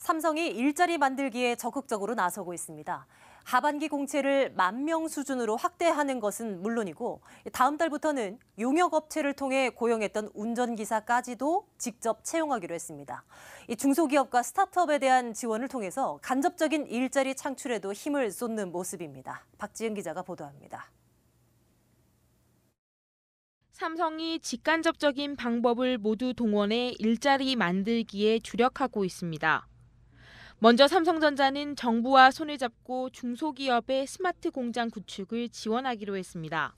삼성이 일자리 만들기에 적극적으로 나서고 있습니다. 하반기 공채를 만명 수준으로 확대하는 것은 물론이고 다음 달부터는 용역업체를 통해 고용했던 운전기사까지도 직접 채용하기로 했습니다. 중소기업과 스타트업에 대한 지원을 통해서 간접적인 일자리 창출에도 힘을 쏟는 모습입니다. 박지은 기자가 보도합니다. 삼성이 직간접적인 방법을 모두 동원해 일자리 만들기에 주력하고 있습니다. 먼저 삼성전자는 정부와 손을 잡고 중소기업의 스마트 공장 구축을 지원하기로 했습니다.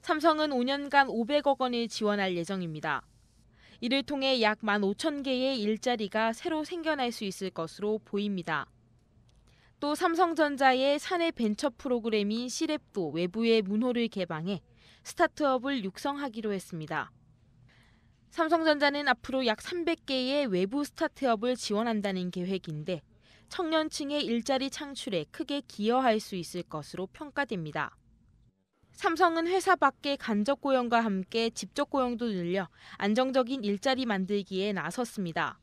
삼성은 5년간 500억 원을 지원할 예정입니다. 이를 통해 약 15,000개의 일자리가 새로 생겨날 수 있을 것으로 보입니다. 또 삼성전자의 사내 벤처 프로그램인 시랩도 외부의 문호를 개방해 스타트업을 육성하기로 했습니다. 삼성전자는 앞으로 약 300개의 외부 스타트업을 지원한다는 계획인데 청년층의 일자리 창출에 크게 기여할 수 있을 것으로 평가됩니다. 삼성은 회사 밖의 간접 고용과 함께 직접 고용도 늘려 안정적인 일자리 만들기에 나섰습니다.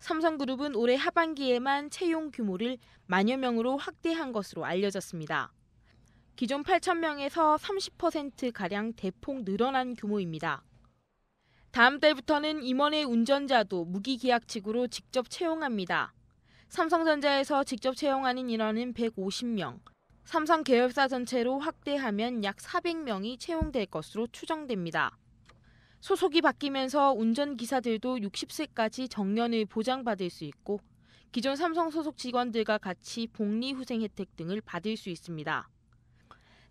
삼성그룹은 올해 하반기에만 채용 규모를 만여 명으로 확대한 것으로 알려졌습니다. 기존 8천 명에서 30% 가량 대폭 늘어난 규모입니다. 다음 달부터는 임원의 운전자도 무기계약직으로 직접 채용합니다. 삼성전자에서 직접 채용하는 인원은 150명, 삼성 계열사 전체로 확대하면 약 400명이 채용될 것으로 추정됩니다. 소속이 바뀌면서 운전기사들도 60세까지 정년을 보장받을 수 있고 기존 삼성 소속 직원들과 같이 복리 후생 혜택 등을 받을 수 있습니다.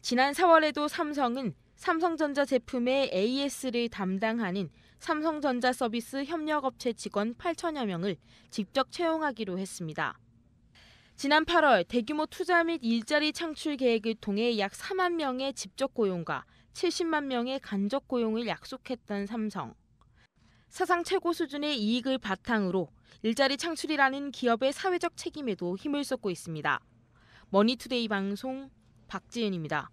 지난 4월에도 삼성은 삼성전자 제품의 AS를 담당하는 삼성전자 서비스 협력업체 직원 8천여 명을 직접 채용하기로 했습니다. 지난 8월 대규모 투자 및 일자리 창출 계획을 통해 약 4만 명의 직접 고용과 70만 명의 간접 고용을 약속했던 삼성. 사상 최고 수준의 이익을 바탕으로 일자리 창출이라는 기업의 사회적 책임에도 힘을 쏟고 있습니다. 머니투데이 방송 박지은입니다.